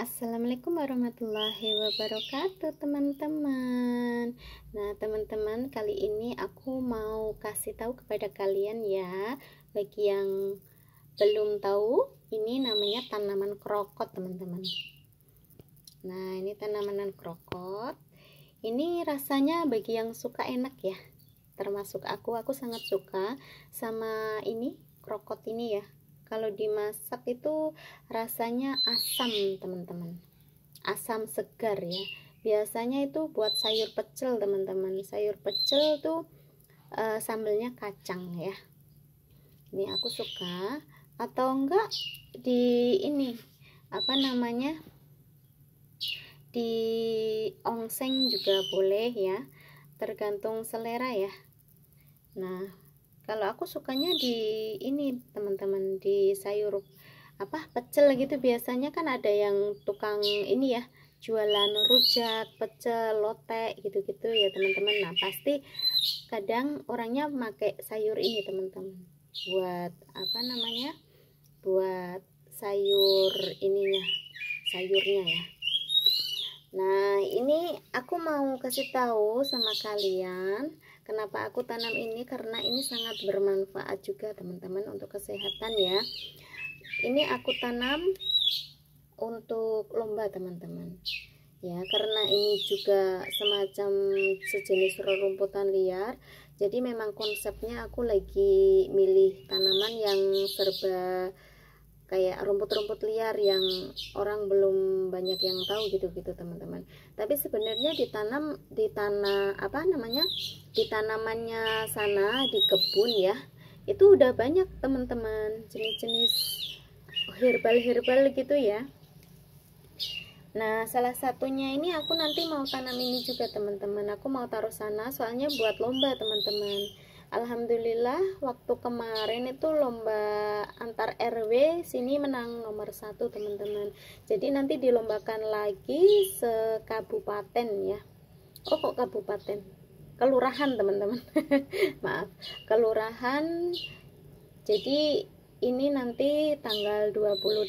Assalamualaikum warahmatullahi wabarakatuh teman-teman Nah teman-teman kali ini aku mau kasih tahu kepada kalian ya Bagi yang belum tahu ini namanya tanaman krokot teman-teman Nah ini tanaman krokot Ini rasanya bagi yang suka enak ya Termasuk aku, aku sangat suka sama ini krokot ini ya kalau dimasak itu rasanya asam teman-teman asam segar ya biasanya itu buat sayur pecel teman-teman sayur pecel tuh e, sambelnya kacang ya ini aku suka atau enggak di ini apa namanya di ongseng juga boleh ya tergantung selera ya nah kalau aku sukanya di ini teman-teman di sayur apa pecel gitu biasanya kan ada yang tukang ini ya jualan rujak pecel lotek gitu-gitu ya teman-teman nah pasti kadang orangnya pakai sayur ini teman-teman buat apa namanya buat sayur ininya sayurnya ya ini aku mau kasih tahu sama kalian kenapa aku tanam ini karena ini sangat bermanfaat juga teman-teman untuk kesehatan ya ini aku tanam untuk lomba teman-teman ya karena ini juga semacam sejenis rerumputan liar jadi memang konsepnya aku lagi milih tanaman yang serba kayak rumput-rumput liar yang orang belum banyak yang tahu gitu-gitu teman-teman tapi sebenarnya ditanam di tanah apa namanya di tanamannya sana di kebun ya itu udah banyak teman-teman jenis-jenis herbal-herbal gitu ya Nah, salah satunya ini aku nanti mau tanam ini juga, teman-teman. Aku mau taruh sana, soalnya buat lomba, teman-teman. Alhamdulillah waktu kemarin itu lomba antar RW sini menang nomor satu teman-teman jadi nanti dilombakan lagi se kabupaten ya oh kok kabupaten kelurahan teman-teman maaf kelurahan jadi ini nanti tanggal 28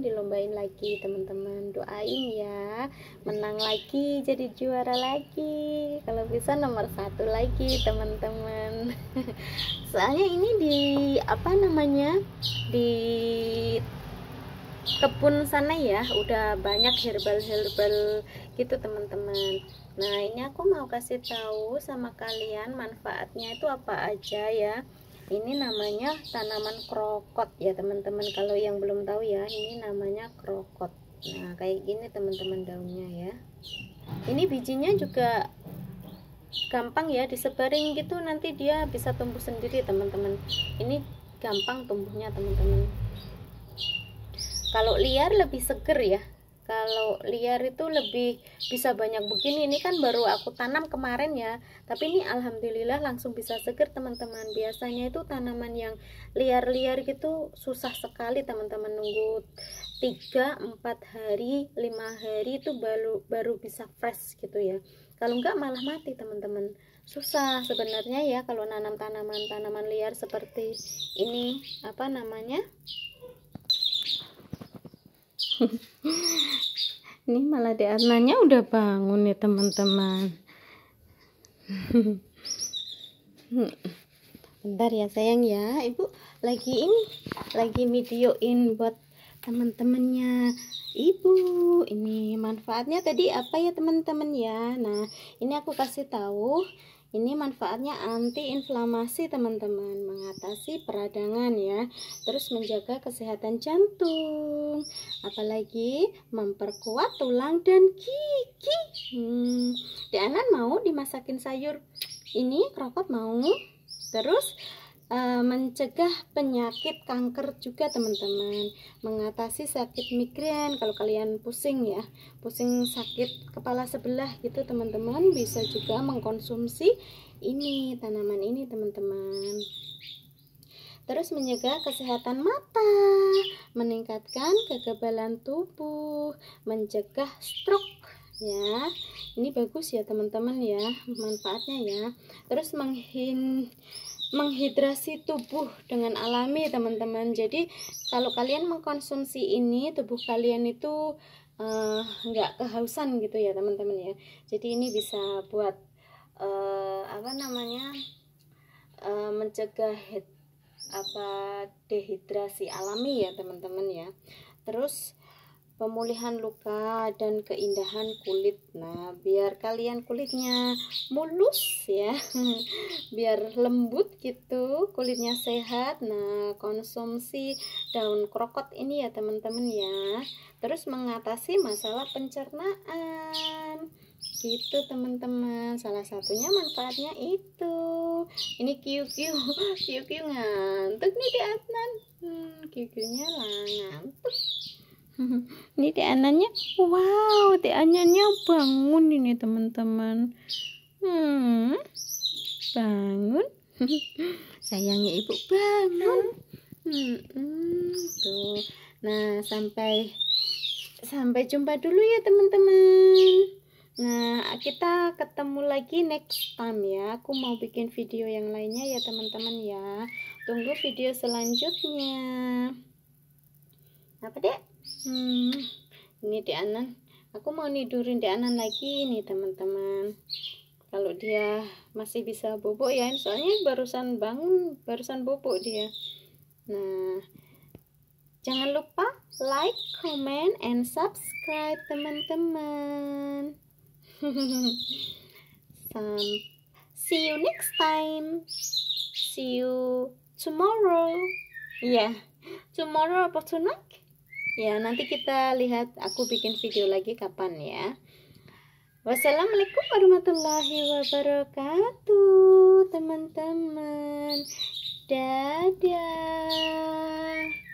dilombain lagi teman-teman doain ya menang lagi jadi juara lagi kalau bisa nomor satu lagi teman-teman soalnya ini di apa namanya di kebun sana ya udah banyak herbal-herbal gitu teman-teman nah ini aku mau kasih tahu sama kalian manfaatnya itu apa aja ya ini namanya tanaman krokot ya teman-teman kalau yang belum tahu ya ini namanya krokot nah kayak gini teman-teman daunnya ya ini bijinya juga gampang ya disebarin gitu nanti dia bisa tumbuh sendiri teman-teman ini gampang tumbuhnya teman-teman kalau liar lebih seger ya kalau liar itu lebih bisa banyak begini ini kan baru aku tanam kemarin ya tapi ini alhamdulillah langsung bisa seger teman-teman biasanya itu tanaman yang liar-liar gitu susah sekali teman-teman nunggu 3-4 hari 5 hari itu baru, baru bisa fresh gitu ya kalau enggak malah mati teman-teman susah sebenarnya ya kalau nanam tanaman-tanaman liar seperti ini apa namanya ini malah Arnanya udah bangun ya teman-teman bentar ya sayang ya ibu lagi ini lagi videoin buat teman-temannya ibu ini manfaatnya tadi apa ya teman-teman ya nah ini aku kasih tahu ini manfaatnya antiinflamasi teman-teman mengatasi peradangan ya terus menjaga kesehatan jantung apalagi memperkuat tulang dan gigi hmm. Danan mau dimasakin sayur ini krokot mau terus Eh, mencegah penyakit kanker juga teman-teman mengatasi sakit migrain kalau kalian pusing ya pusing sakit kepala sebelah gitu teman-teman bisa juga mengkonsumsi ini tanaman ini teman-teman terus menjaga kesehatan mata, meningkatkan kekebalan tubuh, mencegah stroke ya. Ini bagus ya teman-teman ya, manfaatnya ya. Terus menghin menghidrasi tubuh dengan alami teman-teman jadi kalau kalian mengkonsumsi ini tubuh kalian itu eh, nggak uh, kehausan gitu ya teman-teman ya jadi ini bisa buat uh, apa namanya uh, mencegah apa dehidrasi alami ya teman-teman ya terus pemulihan luka dan keindahan kulit nah biar kalian kulitnya mulus ya biar lembut gitu kulitnya sehat nah konsumsi daun krokot ini ya teman-teman ya terus mengatasi masalah pencernaan gitu teman-teman salah satunya manfaatnya itu ini kiu kiu, kiu kiu ngantuk nih di Adnan hmm, kiu nya lah ngantuk ini tianannya wow tianannya bangun ini teman-teman hmm, bangun sayangnya ibu bangun hmm, hmm, tuh nah sampai sampai jumpa dulu ya teman-teman Nah, kita ketemu lagi next time ya. Aku mau bikin video yang lainnya ya, teman-teman ya. Tunggu video selanjutnya. Apa, deh? hmm, ini di anan aku mau nidurin di anan lagi nih teman-teman kalau dia masih bisa bubuk ya soalnya barusan bangun barusan bubuk dia nah jangan lupa like comment and subscribe teman-teman see you next time see you tomorrow yeah tomorrow apa tonight ya nanti kita lihat aku bikin video lagi kapan ya wassalamualaikum warahmatullahi wabarakatuh teman-teman dadah